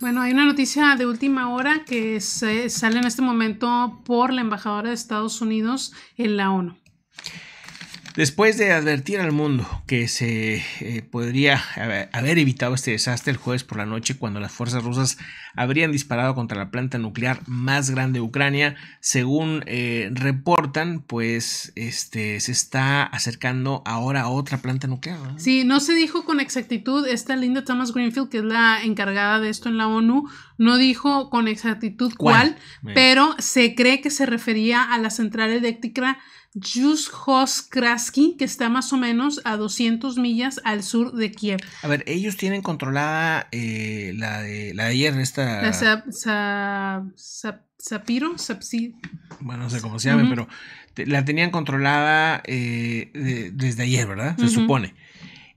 Bueno, hay una noticia de última hora que se sale en este momento por la embajadora de Estados Unidos en la ONU. Después de advertir al mundo que se eh, podría haber evitado este desastre el jueves por la noche cuando las fuerzas rusas habrían disparado contra la planta nuclear más grande de Ucrania, según eh, reportan, pues este, se está acercando ahora a otra planta nuclear. Sí, no se dijo con exactitud, esta Linda Thomas Greenfield, que es la encargada de esto en la ONU, no dijo con exactitud cuál, cuál pero se cree que se refería a la central eléctrica Kraski, que está más o menos a 200 millas al sur de Kiev. A ver, ellos tienen controlada eh, la, de, la de ayer, esta... La Sapiro, Bueno, no sé cómo se llame, pero la tenían controlada eh, desde ayer, ¿verdad? Se supone.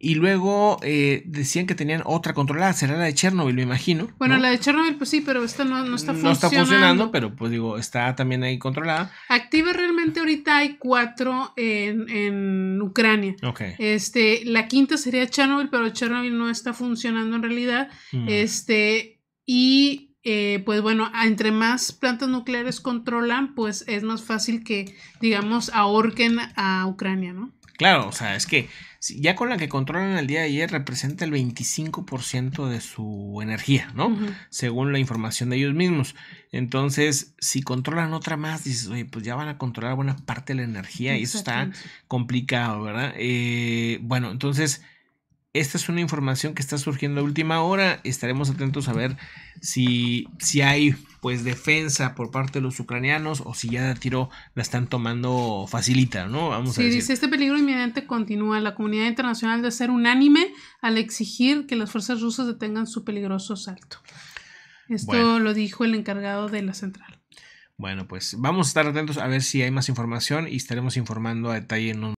Y luego eh, decían que tenían otra controlada, será la de Chernobyl, me imagino. Bueno, la de Chernobyl, pues sí, pero esta no, está funcionando. No está funcionando, pero pues digo, está también ahí controlada. Activa realmente ahorita hay cuatro en, Ucrania. Este, la quinta sería Chernobyl, pero Chernobyl no está funcionando en realidad. Mm. Este, y eh, pues bueno, entre más plantas nucleares controlan, pues es más fácil que, digamos, ahorquen a Ucrania, ¿no? Claro, o sea, es que ya con la que controlan el día de ayer representa el 25% de su energía, ¿no? Según la información de ellos mismos. Entonces, si controlan otra más, dices, oye, pues ya van a controlar buena parte de la energía y eso está complicado, ¿verdad? Eh, bueno, entonces esta es una información que está surgiendo a última hora. Estaremos atentos a ver si, si hay pues defensa por parte de los ucranianos o si ya de tiro la están tomando facilita, ¿no? Vamos sí, a dice, este peligro inminente continúa. La comunidad internacional debe ser unánime al exigir que las fuerzas rusas detengan su peligroso salto. Esto lo dijo el encargado de la central. Bueno, pues vamos a estar atentos a ver si hay más información y estaremos informando a detalle en un